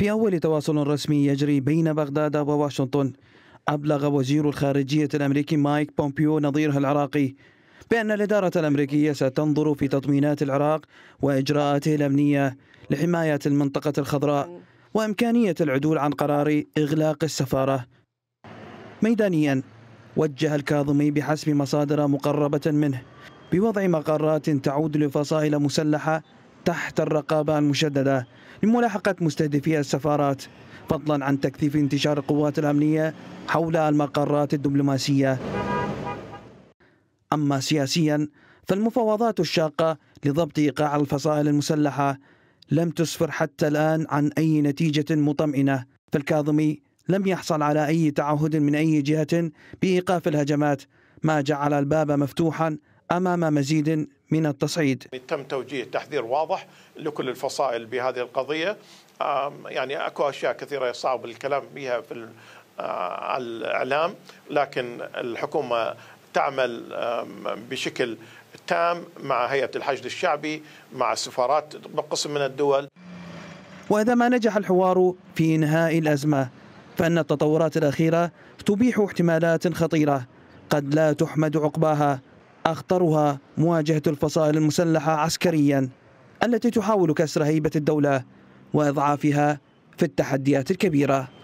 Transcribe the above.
في أول تواصل رسمي يجري بين بغداد وواشنطن أبلغ وزير الخارجية الأمريكي مايك بومبيو نظيره العراقي بأن الإدارة الأمريكية ستنظر في تطمينات العراق وإجراءاته الأمنية لحماية المنطقة الخضراء وإمكانية العدول عن قرار إغلاق السفارة ميدانيا وجه الكاظمي بحسب مصادر مقربة منه بوضع مقرات تعود لفصائل مسلحة تحت الرقابة المشددة لملاحقة مستهدفي السفارات فضلا عن تكثيف انتشار القوات الأمنية حول المقرات الدبلوماسية أما سياسيا فالمفاوضات الشاقة لضبط إيقاع الفصائل المسلحة لم تسفر حتى الآن عن أي نتيجة مطمئنة فالكاظمي لم يحصل على أي تعهد من أي جهة بإيقاف الهجمات ما جعل الباب مفتوحا امام مزيد من التصعيد. تم توجيه تحذير واضح لكل الفصائل بهذه القضيه يعني اكو اشياء كثيره صعب الكلام بها في آه، الاعلام لكن الحكومه تعمل بشكل تام مع هيئه الحشد الشعبي مع السفارات بقسم من الدول. واذا ما نجح الحوار في انهاء الازمه فان التطورات الاخيره تبيح احتمالات خطيره قد لا تحمد عقباها أخطرها مواجهة الفصائل المسلحة عسكريا التي تحاول كسر هيبة الدولة وإضعافها في التحديات الكبيرة